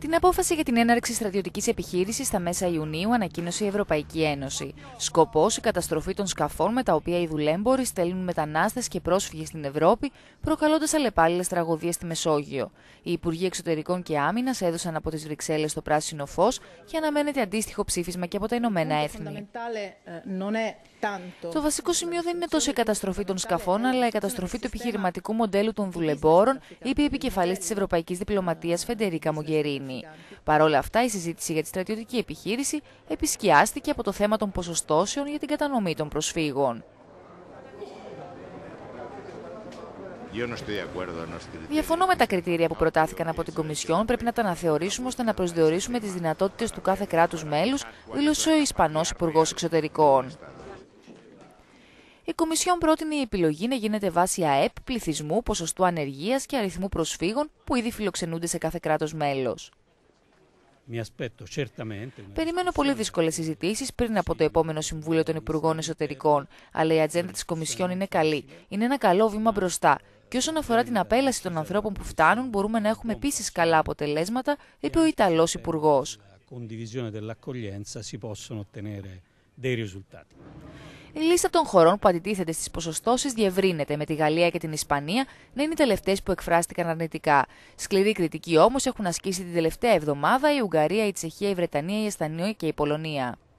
Την απόφαση για την έναρξη στρατιωτικής επιχείρησης στα μέσα Ιουνίου ανακοίνωσε η Ευρωπαϊκή Ένωση. Σκοπός η καταστροφή των σκαφών με τα οποία οι δουλέμποροι στέλνουν μετανάστες και πρόσφυγες στην Ευρώπη, προκαλώντας αλλεπάλληλες τραγωδίες στη Μεσόγειο. Οι Υπουργοί Εξωτερικών και Άμυνας έδωσαν από τις Βρυξέλλες το πράσινο φως και αναμένεται αντίστοιχο ψήφισμα και από τα Ηνωμένα Έθνη. Eh, το βασικό σημείο δεν είναι τόσο η καταστροφή των σκαφών, eh, αλλά η καταστροφή του επιχειρηματικού μοντέλου των δουλεμπόρων, είπε η επικεφαλής της Ευρωπαϊκής Διπλωματίας Φεντερίκα Μογκερίνη. Παρ' όλα αυτά, η συζήτηση για τη στρατιωτική επιχείρηση επισκιάστηκε από το θέμα των ποσοστώσεων για την κατανομή των προσφύγων. Διαφωνώ με τα κριτήρια που προτάθηκαν από την Κομισιόν. Πρέπει να τα αναθεωρήσουμε ώστε να προσδιορίσουμε τις δυνατότητες του κάθε κράτους μέλους, δήλωσε ο Ισπανός Υπουργός Εξωτερικών. Η Κομισιόν πρότεινε η επιλογή να γίνεται βάσει ΑΕΠ, πληθυσμού, ποσοστού ανεργίας και αριθμού προσφύγων που ήδη φιλοξενούνται σε κάθε κράτος μέλος. Ναι. Περιμένω πολύ δύσκολες συζητήσεις πριν από το επόμενο Συμβούλιο των Υπουργών Εσωτερικών, αλλά η ατζέντα της Κομισιόν είναι καλή. Είναι ένα καλό βήμα μπροστά. Και όσον αφορά την απέλαση των ανθρώπων που φτάνουν, μπορούμε να έχουμε επίσης καλά αποτελέσματα, είπε ο Ιταλός Υπουργός. Η λίστα των χωρών που αντιτίθεται στις ποσοστώσεις διευρύνεται, με τη Γαλλία και την Ισπανία να είναι οι τελευταίες που εκφράστηκαν αρνητικά. Σκληρή κριτική όμως έχουν ασκήσει την τελευταία εβδομάδα η Ουγγαρία, η Τσεχία, η Βρετανία, η Ασθανία και η Πολωνία.